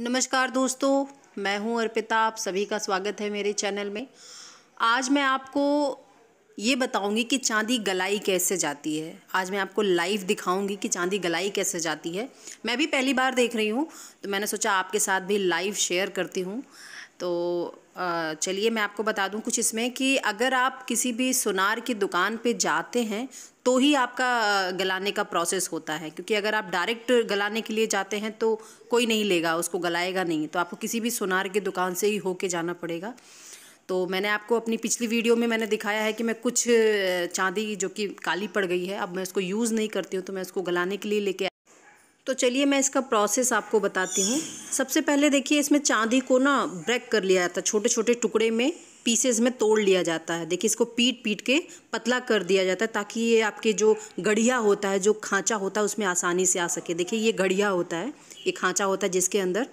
नमस्कार दोस्तों मैं हूं अर्पिता आप सभी का स्वागत है मेरे चैनल में आज मैं आपको ये बताऊंगी कि चांदी गलाई कैसे जाती है आज मैं आपको लाइव दिखाऊंगी कि चांदी गलाई कैसे जाती है मैं भी पहली बार देख रही हूँ तो मैंने सोचा आपके साथ भी लाइव शेयर करती हूँ तो चलिए मैं आपको बता दूं कुछ इसमें कि अगर आप किसी भी सुनार की दुकान पे जाते हैं तो ही आपका गलाने का प्रोसेस होता है क्योंकि अगर आप डायरेक्ट गलाने के लिए जाते हैं तो कोई नहीं लेगा उसको गलाएगा नहीं तो आपको किसी भी सुनार की दुकान से ही होके जाना पड़ेगा तो मैंने आपको अपनी पिछली वीडियो में मैंने दिखाया है कि मैं कुछ चांदी जो कि काली पड़ गई है अब मैं उसको यूज़ नहीं करती हूँ तो मैं उसको गलाने के लिए लेके तो चलिए मैं इसका प्रोसेस आपको बताती हूँ सबसे पहले देखिए इसमें चांदी को ना ब्रेक कर लिया जाता है छोटे छोटे टुकड़े में पीसेज में तोड़ लिया जाता है देखिए इसको पीट पीट के पतला कर दिया जाता है ताकि ये आपके जो गढ़िया होता है जो खांचा होता है उसमें आसानी से आ सके देखिए ये गढ़िया होता है ये खांचा होता है जिसके अंदर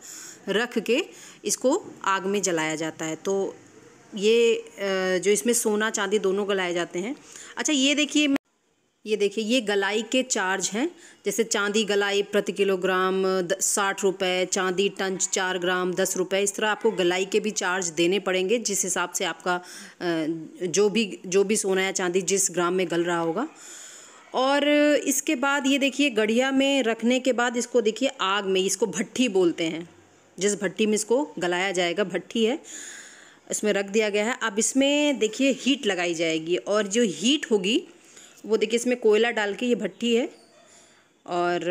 रख के इसको आग में जलाया जाता है तो ये जो इसमें सोना चांदी दोनों गलाए जाते हैं अच्छा ये देखिए ये देखिए ये गलाई के चार्ज हैं जैसे चांदी गलाई प्रति किलोग्राम साठ रुपये चांदी टंच चार ग्राम दस रुपये इस तरह आपको गलाई के भी चार्ज देने पड़ेंगे जिस हिसाब से आपका जो भी जो भी सोना या चांदी जिस ग्राम में गल रहा होगा और इसके बाद ये देखिए गढ़िया में रखने के बाद इसको देखिए आग में इसको भट्टी बोलते हैं जिस भट्टी में इसको गलाया जाएगा भट्टी है इसमें रख दिया गया है अब इसमें देखिए हीट लगाई जाएगी और जो हीट होगी वो देखिए इसमें कोयला डाल के ये भट्टी है और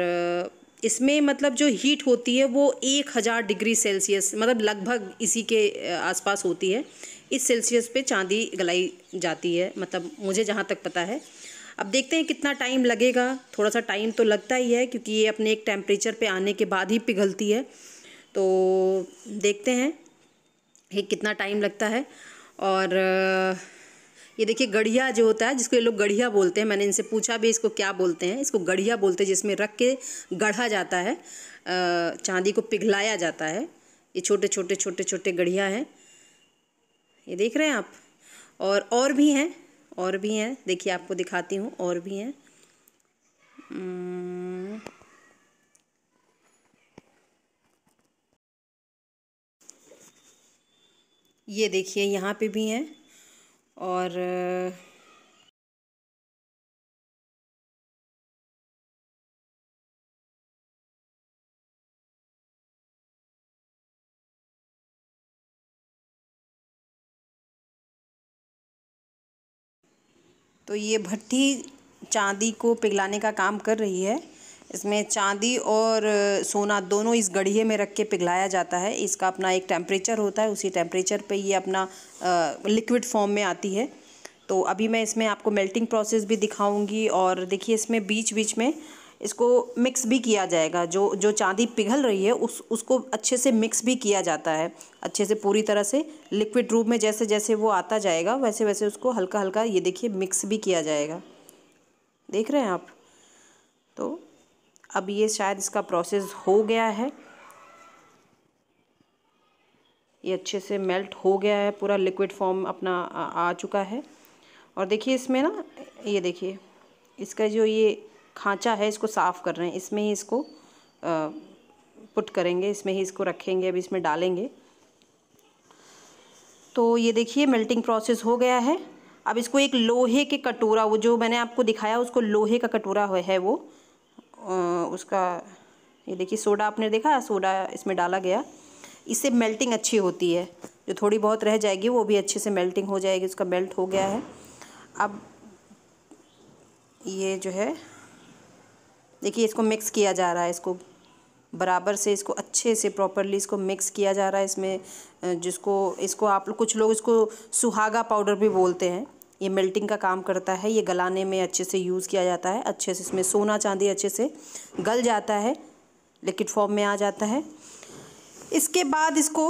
इसमें मतलब जो हीट होती है वो एक हज़ार डिग्री सेल्सियस मतलब लगभग इसी के आसपास होती है इस सेल्सियस पे चांदी गलाई जाती है मतलब मुझे जहाँ तक पता है अब देखते हैं कितना टाइम लगेगा थोड़ा सा टाइम तो लगता ही है क्योंकि ये अपने एक टेम्परेचर पे आने के बाद ही पिघलती है तो देखते हैं ये कितना टाइम लगता है और ये देखिए गढ़िया जो होता है जिसको ये लोग गढ़िया बोलते हैं मैंने इनसे पूछा भी इसको क्या बोलते हैं इसको गढ़िया बोलते हैं जिसमें रख के गढ़ा जाता है चांदी को पिघलाया जाता है ये छोटे छोटे छोटे छोटे गढ़िया हैं ये देख रहे हैं आप और और भी हैं और भी हैं देखिए आपको दिखाती हूँ और भी हैं हम्म। ये देखिए यहाँ पे भी हैं और तो ये भट्टी चांदी को पिघलाने का काम कर रही है इसमें चांदी और सोना दोनों इस गढ़िए में रख के पिघलाया जाता है इसका अपना एक टेम्परेचर होता है उसी टेम्परेचर पे ये अपना लिक्विड फॉर्म में आती है तो अभी मैं इसमें आपको मेल्टिंग प्रोसेस भी दिखाऊंगी और देखिए इसमें बीच बीच में इसको मिक्स भी किया जाएगा जो जो चांदी पिघल रही है उस उसको अच्छे से मिक्स भी किया जाता है अच्छे से पूरी तरह से लिक्विड रूप में जैसे जैसे वो आता जाएगा वैसे वैसे उसको हल्का हल्का ये देखिए मिक्स भी किया जाएगा देख रहे हैं आप तो अब ये शायद इसका प्रोसेस हो गया है ये अच्छे से मेल्ट हो गया है पूरा लिक्विड फॉर्म अपना आ चुका है और देखिए इसमें ना ये देखिए इसका जो ये खांचा है इसको साफ़ कर रहे हैं इसमें ही इसको आ, पुट करेंगे इसमें ही इसको रखेंगे अब इसमें डालेंगे तो ये देखिए मेल्टिंग प्रोसेस हो गया है अब इसको एक लोहे के कटोरा वो जो मैंने आपको दिखाया उसको लोहे का कटोरा है वो उसका ये देखिए सोडा आपने देखा सोडा इसमें डाला गया इससे मेल्टिंग अच्छी होती है जो थोड़ी बहुत रह जाएगी वो भी अच्छे से मेल्टिंग हो जाएगी उसका मेल्ट हो गया है अब ये जो है देखिए इसको मिक्स किया जा रहा है इसको बराबर से इसको अच्छे से प्रॉपरली इसको मिक्स किया जा रहा है इसमें जिसको इसको आप कुछ लोग इसको सुहागा पाउडर भी बोलते हैं ये मेल्टिंग का काम करता है ये गलाने में अच्छे से यूज़ किया जाता है अच्छे से इसमें सोना चांदी अच्छे से गल जाता है लिक्विड फॉर्म में आ जाता है इसके बाद इसको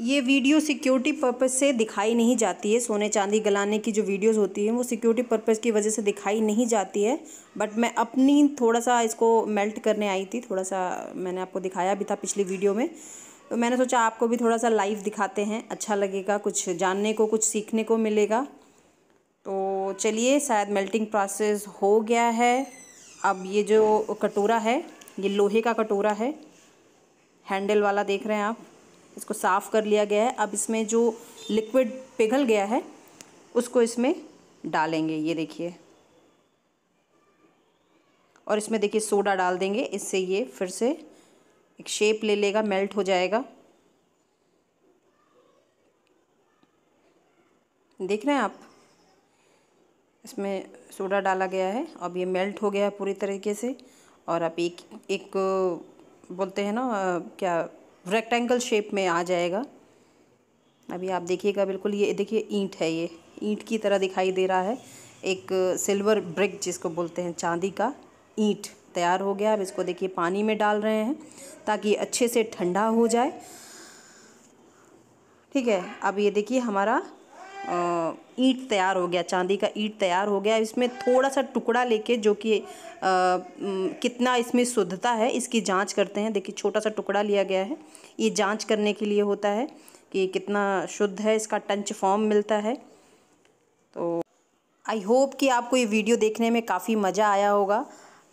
ये वीडियो सिक्योरिटी पर्पज़ से दिखाई नहीं जाती है सोने चांदी गलाने की जो वीडियोस होती हैं वो सिक्योरिटी पर्पज़ की वजह से दिखाई नहीं जाती है बट मैं अपनी थोड़ा सा इसको मेल्ट करने आई थी थोड़ा सा मैंने आपको दिखाया भी था पिछली वीडियो में तो मैंने सोचा आपको भी थोड़ा सा लाइव दिखाते हैं अच्छा लगेगा कुछ जानने को कुछ सीखने को मिलेगा तो चलिए शायद मेल्टिंग प्रोसेस हो गया है अब ये जो कटोरा है ये लोहे का कटोरा है हैंडल वाला देख रहे हैं आप इसको साफ़ कर लिया गया है अब इसमें जो लिक्विड पिघल गया है उसको इसमें डालेंगे ये देखिए और इसमें देखिए सोडा डाल देंगे इससे ये फिर से एक शेप ले लेगा मेल्ट हो जाएगा देख रहे हैं आप इसमें सोडा डाला गया है अब ये मेल्ट हो गया है पूरी तरीके से और अब एक एक बोलते हैं ना क्या रेक्टेंगल शेप में आ जाएगा अभी आप देखिएगा बिल्कुल ये देखिए ईंट है ये ईंट की तरह दिखाई दे रहा है एक सिल्वर ब्रिक जिसको बोलते हैं चांदी का ईंट तैयार हो गया अब इसको देखिए पानी में डाल रहे हैं ताकि अच्छे से ठंडा हो जाए ठीक है अब ये देखिए हमारा ईट तैयार हो गया चांदी का ईट तैयार हो गया इसमें थोड़ा सा टुकड़ा लेके जो कि कितना इसमें शुद्धता है इसकी जांच करते हैं देखिए छोटा सा टुकड़ा लिया गया है ये जांच करने के लिए होता है कि कितना शुद्ध है इसका टंच फॉर्म मिलता है तो आई होप कि आपको ये वीडियो देखने में काफ़ी मज़ा आया होगा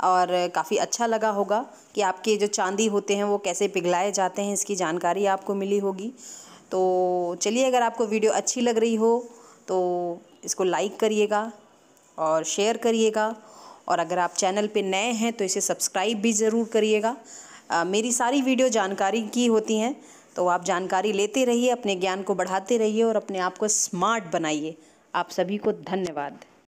और काफ़ी अच्छा लगा होगा कि आपके जो चांदी होते हैं वो कैसे पिघलाए जाते हैं इसकी जानकारी आपको मिली होगी तो चलिए अगर आपको वीडियो अच्छी लग रही हो तो इसको लाइक करिएगा और शेयर करिएगा और अगर आप चैनल पे नए हैं तो इसे सब्सक्राइब भी ज़रूर करिएगा मेरी सारी वीडियो जानकारी की होती हैं तो आप जानकारी लेते रहिए अपने ज्ञान को बढ़ाते रहिए और अपने आप को स्मार्ट बनाइए आप सभी को धन्यवाद